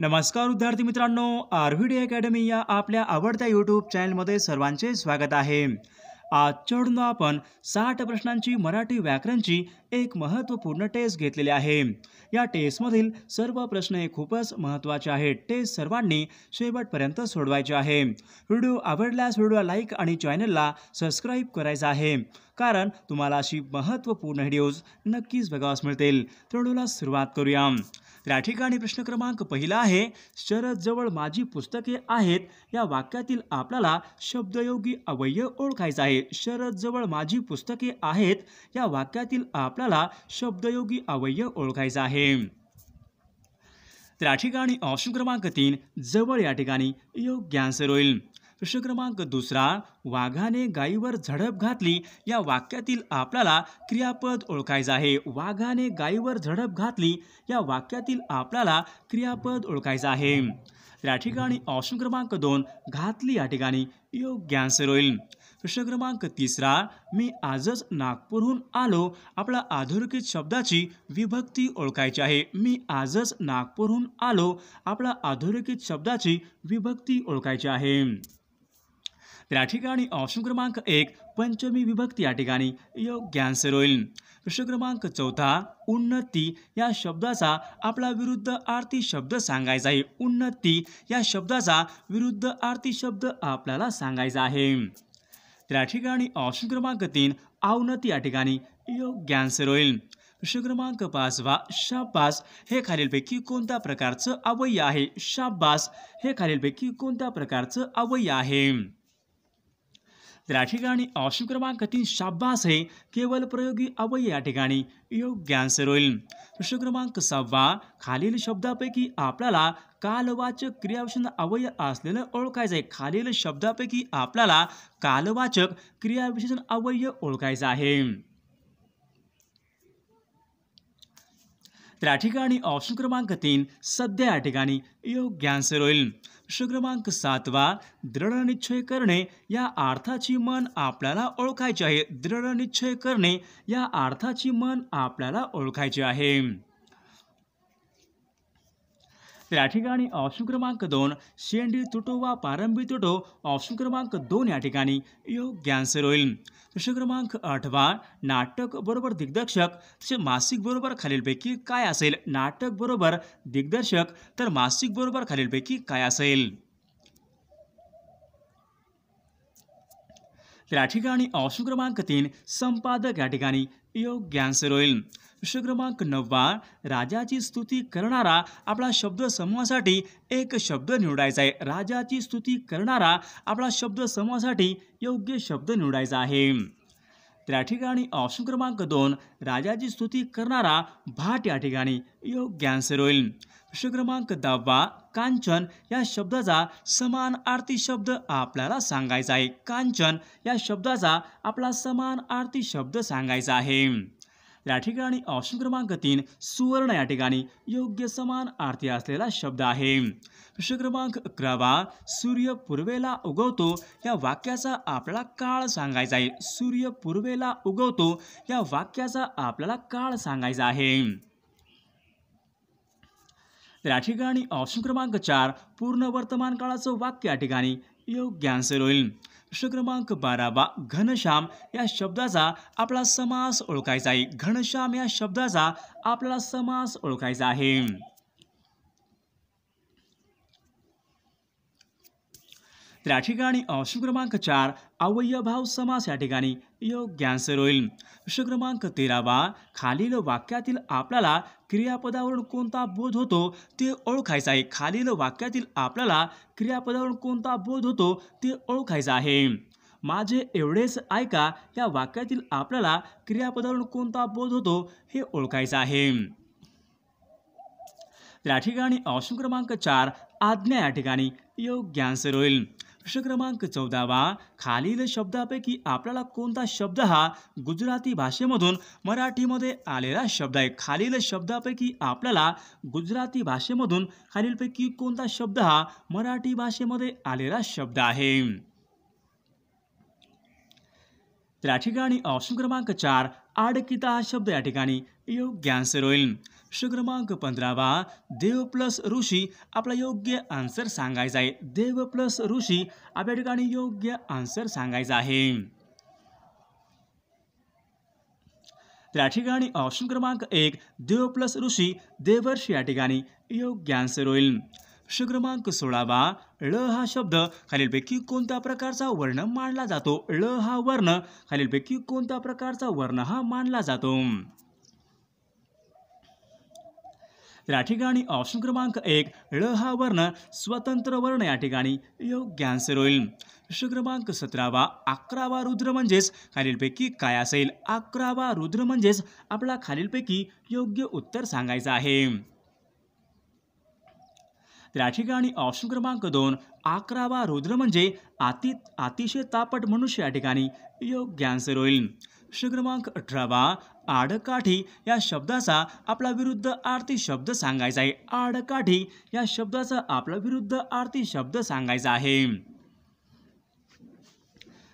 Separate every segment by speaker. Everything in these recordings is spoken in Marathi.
Speaker 1: नमस्कार विद्यार्थी मित्रांनो आर व्ही डी अकॅडमी या आपल्या आवडत्या यूट्यूब चॅनलमध्ये सर्वांचे स्वागत आहे आज चढून आपण साठ प्रश्नांची मराठी व्याकरणची एक महत्त्वपूर्ण टेस्ट घेतलेली आहे या टेस्टमधील सर्व प्रश्न हे खूपच महत्त्वाचे आहेत टेस्ट सर्वांनी शेवटपर्यंत सोडवायचे आहे व्हिडिओ आवडल्यास व्हिडिओ लाईक आणि चॅनलला सबस्क्राईब करायचा आहे कारण तुम्हाला अशी महत्त्वपूर्ण व्हिडिओज नक्कीच बघावास मिळतील तर सुरुवात करूया तर या ठिकाणी प्रश्न क्रमांक पहिला आहे शरद जवळ माझी पुस्तके आहेत या वाक्यातील आपल्याला शब्दयोगी अवयव ओळखायचा आहे शरद जवळ माझी पुस्तके आहेत या वाक्यातील आपल्याला शब्दयोगी अवयव ओळखायचा आहे तर या ठिकाणी ऑप्शन क्रमांक तीन जवळ या ठिकाणी योग्य आन्सर होईल प्रश्न क्रमांक दुसरा वाघाने गायीवर झडप घातली या वाक्यातील आपल्याला क्रियापद ओळखायचं आहे वाघाने गायीवर झडप घातली या वाक्यातील आपल्याला क्रियापद ओळखायचं आहे या ठिकाणी ऑप्शन क्रमांक दोन घातली या ठिकाणी योग्य आन्सर होईल प्रश्न क्रमांक तिसरा मी आजच नागपूरहून आलो आपला आधोरेखित शब्दाची विभक्ती ओळखायची आहे मी आजच नागपूरहून आलो आपला आधोरेखित शब्दाची विभक्ती ओळखायची आहे त्या ठिकाणी ऑप्शन क्रमांक एक पंचमी विभक्ती या ठिकाणी योग्य आन्सर होईल प्रश्न क्रमांक चौथा उन्नती या शब्दाचा आपला विरुद्ध आरती शब्द सांगायचा आहे उन्नती या शब्दाचा विरुद्ध आरती शब्द आपल्याला सांगायचा आहे त्या ठिकाणी ऑप्शन क्रमांक तीन अवनती या ठिकाणी योग्य आन्सर होईल प्रश्न क्रमांक वा शाबास हे खालीलपैकी कोणत्या प्रकारचं अवय्य आहे शाबास हे खालीलपैकी कोणत्या प्रकारचं अवय्य आहे त्या ठिकाणी ऑप्शन क्रमांक तीन शाब्बास हे केवल प्रयोगी अवय या ठिकाणी योग्य आन्सर होईल प्रश्न क्रमांक सहावा खालील शब्दापैकी आपल्याला कालवाचक क्रियाविशेषण अवय असलेलं ओळखायचं आहे खालील शब्दापैकी आपल्याला कालवाचक क्रियाविशेषण अवय ओळखायचं आहे त्या ठिकाणी ऑप्शन क्रमांक तीन सध्या या ठिकाणी योग्य आन्सर होईल क्रमांक सातवा दृढनिश्चय करणे या अर्थाची मन आपल्याला ओळखायची आहे दृढनिश्चय करणे या अर्थाची मन आपल्याला ओळखायची आहे त्या ठिकाणी ऑप्शन क्रमांक दोन शेंडी तुटो वा प्रारंभी तुटो ऑप्शन क्रमांक दोन या ठिकाणी योग्य आन्सर होईल प्रश्न क्रमांक आठवा नाटक बरोबर दिग्दर्शक तसे मासिक बरोबर खालीलपैकी काय असेल नाटक बरोबर दिग्दर्शक तर मासिक बरोबर खालीलपैकी काय असेल तर ठिकाणी ऑप्शन क्रमांक तीन संपादक या ठिकाणी योग्य आन्सर होईल प्रश्न क्रमांक नववा राजाची स्तुती करणारा आपला शब्द समूहासाठी एक शब्द निवडायचा आहे राजाची स्तुती करणारा आपला शब्द समूहासाठी योग्य शब्द निवडायचा आहे त्या ठिकाणी ऑप्शन क्रमांक दोन राजाची स्तुती करणारा भाट या ठिकाणी योग्य आन्सर होईल प्रश्न क्रमांक दहावा कांचन या शब्दाचा समान आरती शब्द आपल्याला सांगायचा आहे कांचन या शब्दाचा आपला समान आरती शब्द सांगायचा आहे या ठिकाणी ऑप्शन क्रमांक तीन सुवर्ण या ठिकाणी योग्य समान आरती असलेला शब्द आहे प्रश्न क्रमांक अकरावा सूर्य पूर्वेला उगवतो या वाक्याचा आपल्याला काळ सांगायचा आहे सूर्य पूर्वेला उगवतो या वाक्याचा आपल्याला काळ सांगायचा आहे राठीगाणी या ठिकाणी ऑप्शन क्रमांक चार पूर्ण वर्तमान काळाचं वाक्य या ठिकाणी योग्य आन्सर होईल प्रश्न क्रमांक बारावा घनश्याम या शब्दाचा आपला समास ओळखायचा आहे घनश्याम या शब्दाचा आपला समास ओळखायचा आहे राठिकाणी ठिकाणी क्रमांक चार अवयभाव समास या ठिकाणी योग्य आन्सर होईल प्रश्न क्रमांक तेरावा खालील वाक्यातील आपल्याला क्रियापदावरून कोणता बोध होतो ते ओळखायचं आहे खालील वाक्यातील आपल्याला क्रियापदावरून कोणता बोध होतो ते ओळखायचं आहे माझे एवढेच ऐका या वाक्यातील आपल्याला क्रियापदावरून कोणता बोध होतो हे ओळखायचं आहे या ठिकाणी क्रमांक चार आज्ञा या ठिकाणी योग्य आन्सर होईल प्रश्न क्रमांक चौदावा खालील शब्दापैकी आपल्याला कोणता शब्द हा गुजराती भाषेमधून मराठीमध्ये आलेला शब्द आहे खालील शब्दापैकी आपल्याला गुजराती भाषेमधून खालीलपैकी कोणता शब्द हा मराठी भाषेमध्ये आलेला शब्द आहे त्या ठिकाणी ऑप्शन क्रमांक चार आडकिता हा शब्द या ठिकाणी योग्य आन्सर होईल प्रश्न क्रमांक पंधरावा देव प्लस ऋषी आपला योग्य आन्सर सांगायचा आहे देव प्लस ऋषी आपल्या ठिकाणी योग्य आन्सर सांगायचा आहे या ठिकाणी ऑप्शन क्रमांक एक देव प्लस ऋषी देवर्षी या ठिकाणी योग्य आन्सर होईल प्रश्न क्रमांक सोळावा ळ हा शब्द खालीलपैकी कोणत्या प्रकारचा वर्ण मानला जातो ळ हा वर्ण खालीलपैकी कोणत्या प्रकारचा वर्ण हा मानला जातो तर या ठिकाणी ऑप्शन क्रमांक एक ळ हा वर्ण स्वतंत्र वर्ण या ठिकाणी योग्य आन्सर होईल प्रश्न क्रमांक सतरावा अकरावा रुद्र म्हणजेच खालीलपैकी काय असेल अकरावा रुद्र म्हणजेच आपला खालीलपैकी योग्य उत्तर सांगायचं आहे तर या ठिकाणी ऑप्शन क्रमांक दोन अकरावा रुद्र म्हणजे अति अतिशय तापट मनुष्य या ठिकाणी योग्य आन्सर होईल प्रश्न क्रमांक अठरावा आडकाठी या शब्दाचा आपला विरुद्ध आरती शब्द सांगायचा आहे आडकाठी या शब्दाचा आपला विरुद्ध आरती शब्द सांगायचा आहे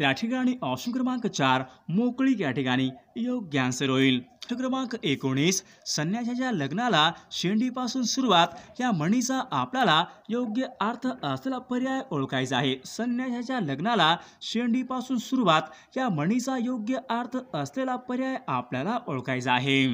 Speaker 1: या ठिकाणी ऑप्शन क्रमांक चार मोकळीक या ठिकाणी योग्य आन्सर होईल क्रमांक एकोणीस संन्याशाच्या लग्नाला शेंडीपासून सुरुवात या म्हणीचा आपल्याला योग्य अर्थ असलेला पर्याय ओळखायचा आहे संन्याशाच्या लग्नाला पासून सुरुवात या म्हणीचा योग्य अर्थ असलेला पर्याय आपल्याला ओळखायचा आहे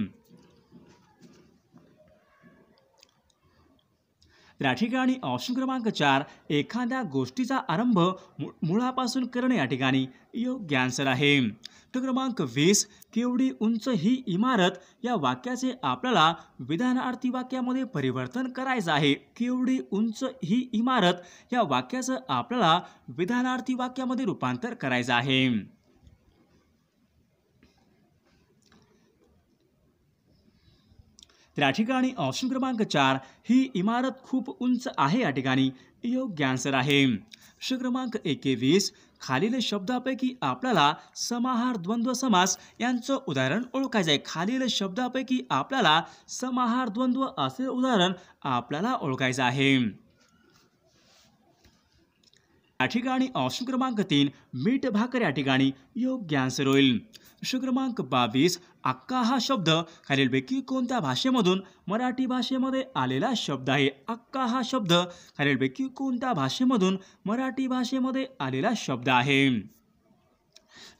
Speaker 1: त्या ठिकाणी ऑप्शन क्रमांक चार एखाद्या गोष्टीचा आरंभ मुळापासून करणे या ठिकाणी योग्य आन्सर आहे तर क्रमांक वीस केवढी उंच ही इमारत या वाक्याचे आपल्याला विधानार्थी वाक्यामध्ये परिवर्तन करायचं आहे केवढी उंच ही इमारत या वाक्याचं आपल्याला विधानार्थी वाक्यामध्ये रूपांतर करायचं आहे त्या ठिकाणी ऑप्शन क्रमांक चार ही इमारत खूप उंच आहे या ठिकाणी योग्य आन्सर आहे प्रश्न क्रमांक एकेवीस खालील शब्दापैकी आपल्याला समाहार द्वंद्व समास यांचं उदाहरण ओळखायचं आहे खालील शब्दापैकी आपल्याला समाहार द्वंद्व असे उदाहरण आपल्याला ओळखायचं आहे या ठिकाणी ऑप्शन क्रमांक तीन मीठ भाकर या ठिकाणी योग्य आन्सर होईल क्रमांक बावीस अक्का हा शब्द खालीलपैकी कोणत्या भाषेमधून मराठी भाषेमध्ये आलेला शब्द आहे अक्का हा शब्द खालीलपैकी कोणत्या भाषेमधून मराठी भाषेमध्ये आलेला शब्द आहे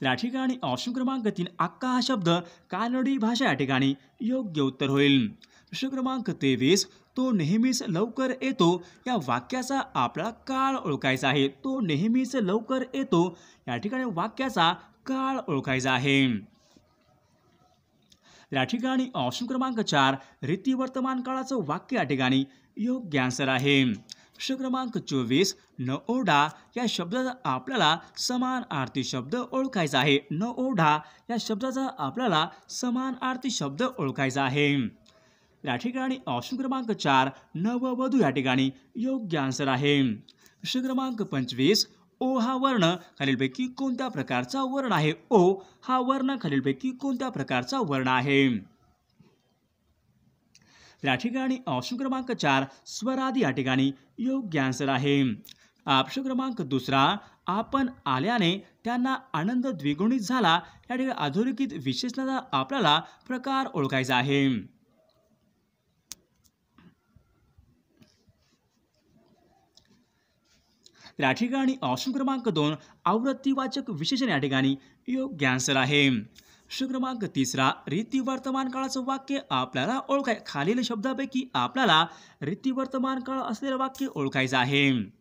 Speaker 1: या ठिकाणी ऑप्शन क्रमांक तीन अक्का हा शब्द कानडी भाषा या ठिकाणी योग्य उत्तर होईल प्रश्न क्रमांक तेवीस तो नेहमीच लवकर येतो या वाक्याचा आपला काळ ओळखायचा आहे तो नेहमीच लवकर येतो या ठिकाणी वाक्याचा काळ ओळखायचा आहे या ठिकाणी ऑप्शन क्रमांक चार रीती वर्तमान काळाचं वाक्य या ठिकाणी योग्य आन्सर आहे प्रश्न क्रमांक चोवीस न ओढा या शब्दाचा आपल्याला समान आरती शब्द ओळखायचा आहे न ओढा या शब्दाचा आपल्याला समान आरती शब्द ओळखायचा आहे या ठिकाणी ऑप्शन क्रमांक चार नववधू या ठिकाणी योग्य आन्सर आहे प्रश्न क्रमांक पंचवीस ओ हा वर्ण खालीलपैकी कोणत्या प्रकारचा वर्ण आहे ओ हा वर्ण खालीलपैकी कोणत्या प्रकारचा वर्ण आहे या ठिकाणी ऑप्शन क्रमांक चार स्वरादी या ठिकाणी योग्य आन्सर आहे ऑप्शन क्रमांक दुसरा आपण आल्याने त्यांना आनंद द्विगुणित झाला या ठिकाणी अधोरेखित विशेषणाचा आपल्याला प्रकार ओळखायचा आहे या ठिकाणी ऑप्शन क्रमांक दोन आवृत्तीवाचक विशेषण या ठिकाणी योग्य आन्सर आहे क्रमांक तिसरा रीती वर्तमान काळाचं वाक्य आपल्याला ओळखाय खालील शब्दापैकी आपल्याला रीती वर्तमान काळ असलेलं वाक्य ओळखायचं आहे